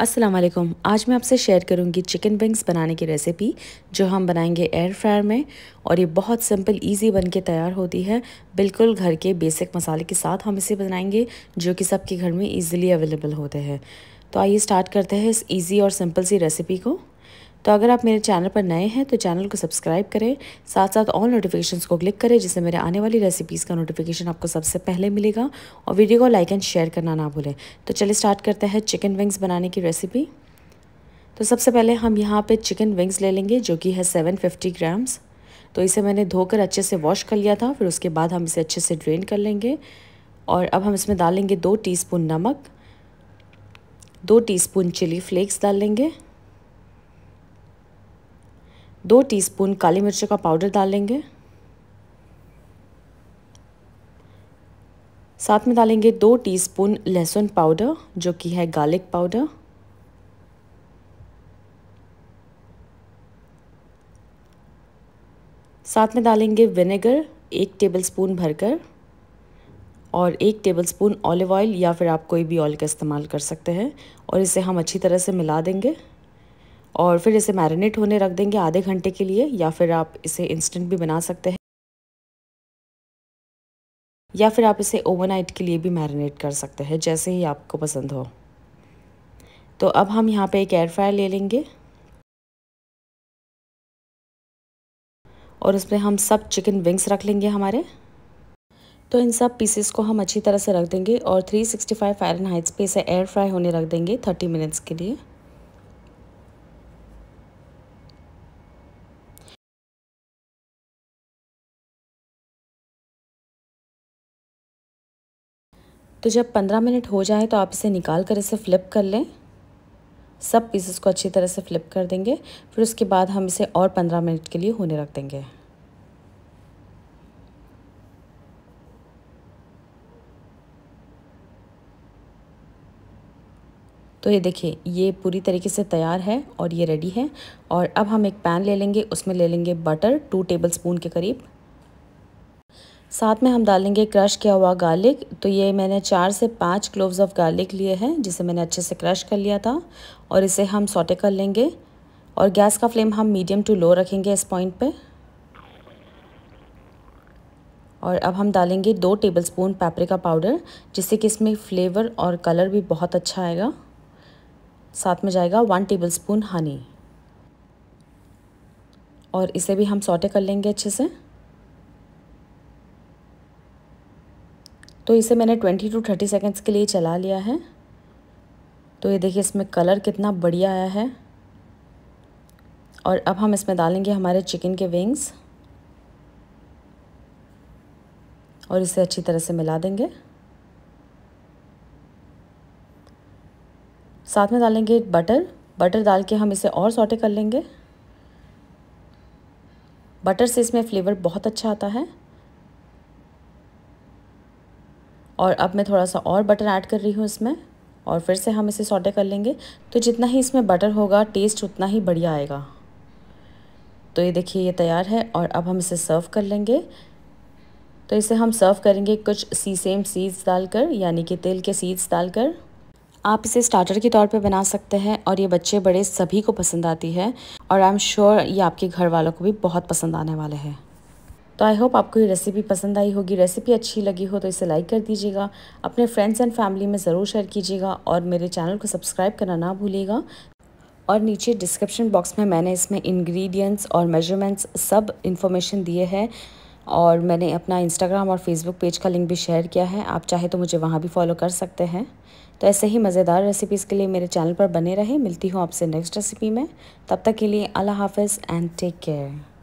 अस्सलाम वालेकुम आज मैं आपसे शेयर करूंगी चिकन विंग्स बनाने की रेसिपी जो हम बनाएंगे एयर फ्रायर में और ये बहुत सिंपल इजी बन के तैयार होती है बिल्कुल घर के बेसिक मसाले के साथ हम इसे बनाएंगे जो कि सबके घर में इजीली अवेलेबल होते हैं तो आइए स्टार्ट करते हैं इस इजी और सिंपल सी रेसिपी को तो अगर आप मेरे चैनल पर नए हैं तो चैनल को सब्सक्राइब करें साथ साथ ऑल नोटिफिकेशंस को क्लिक करें जिससे मेरे आने वाली रेसिपीज़ का नोटिफिकेशन आपको सबसे पहले मिलेगा और वीडियो को लाइक एंड शेयर करना ना भूलें तो चलिए स्टार्ट करते हैं चिकन विंग्स बनाने की रेसिपी तो सबसे पहले हम यहाँ पर चिकन विंग्स ले लेंगे जो कि है सेवन ग्राम्स तो इसे मैंने धोकर अच्छे से वॉश कर लिया था फिर उसके बाद हम इसे अच्छे से ड्रेन कर लेंगे और अब हम इसमें डालेंगे दो टीस्पून नमक दो टीस्पून चिली फ्लेक्स डाल लेंगे दो टीस्पून काली मिर्च का पाउडर डालेंगे साथ में डालेंगे दो टीस्पून लहसुन पाउडर जो कि है गार्लिक पाउडर साथ में डालेंगे विनेगर एक टेबलस्पून भरकर और एक टेबलस्पून ऑलिव ऑयल या फिर आप कोई भी ऑयल का इस्तेमाल कर सकते हैं और इसे हम अच्छी तरह से मिला देंगे और फिर इसे मैरिनेट होने रख देंगे आधे घंटे के लिए या फिर आप इसे इंस्टेंट भी बना सकते हैं या फिर आप इसे ओवरनाइट के लिए भी मैरिनेट कर सकते हैं जैसे ही आपको पसंद हो तो अब हम यहाँ पे एक एयर फ्रायर ले लेंगे और उसमें हम सब चिकन विंग्स रख लेंगे हमारे तो इन सब पीसेस को हम अच्छी तरह से रख देंगे और 365 सिक्सटी फाइव पे इसे एयर फ्राई होने रख देंगे 30 मिनट्स के लिए तो जब पंद्रह मिनट हो जाए तो आप इसे निकाल कर इसे फ़्लिप कर लें सब पीसेस को अच्छी तरह से फ़्लिप कर देंगे फिर उसके बाद हम इसे और पंद्रह मिनट के लिए होने रख देंगे तो ये देखिए ये पूरी तरीके से तैयार है और ये रेडी है और अब हम एक पैन ले लेंगे उसमें ले लेंगे बटर टू टेबल स्पून के करीब साथ में हम डालेंगे क्रश किया हुआ गार्लिक तो ये मैंने चार से पाँच क्लोव्स ऑफ गार्लिक लिए हैं जिसे मैंने अच्छे से क्रश कर लिया था और इसे हम सॉटे कर लेंगे और गैस का फ्लेम हम मीडियम टू लो रखेंगे इस पॉइंट पे और अब हम डालेंगे दो टेबलस्पून पेपरिका पाउडर जिससे कि इसमें फ्लेवर और कलर भी बहुत अच्छा आएगा साथ में जाएगा वन टेबल हनी और इसे भी हम सोटे कर लेंगे अच्छे से तो इसे मैंने ट्वेंटी टू थर्टी सेकेंड्स के लिए चला लिया है तो ये देखिए इसमें कलर कितना बढ़िया आया है और अब हम इसमें डालेंगे हमारे चिकन के विंग्स और इसे अच्छी तरह से मिला देंगे साथ में डालेंगे बटर बटर डाल के हम इसे और सॉटे कर लेंगे बटर से इसमें फ्लेवर बहुत अच्छा आता है और अब मैं थोड़ा सा और बटर ऐड कर रही हूँ इसमें और फिर से हम इसे सोटे कर लेंगे तो जितना ही इसमें बटर होगा टेस्ट उतना ही बढ़िया आएगा तो ये देखिए ये तैयार है और अब हम इसे सर्व कर लेंगे तो इसे हम सर्व करेंगे कुछ सी सेम सीड्स डालकर यानी कि तेल के सीड्स डालकर आप इसे स्टार्टर के तौर पे बना सकते हैं और ये बच्चे बड़े सभी को पसंद आती है और आई एम श्योर ये आपके घर वालों को भी बहुत पसंद आने वाले हैं तो आई होप आपको ये रेसिपी पसंद आई होगी रेसिपी अच्छी लगी हो तो इसे लाइक कर दीजिएगा अपने फ्रेंड्स एंड फैमिली में ज़रूर शेयर कीजिएगा और मेरे चैनल को सब्सक्राइब करना ना भूलिएगा और नीचे डिस्क्रिप्शन बॉक्स में मैंने इसमें इंग्रेडिएंट्स और मेजरमेंट्स सब इन्फॉर्मेशन दिए हैं और मैंने अपना इंस्टाग्राम और फेसबुक पेज का लिंक भी शेयर किया है आप चाहे तो मुझे वहाँ भी फॉलो कर सकते हैं तो ऐसे ही मज़ेदार रेसिपीज़ के लिए मेरे चैनल पर बने रहें मिलती हूँ आपसे नेक्स्ट रेसिपी में तब तक के लिए अल्लाह हाफिज़ एंड टेक केयर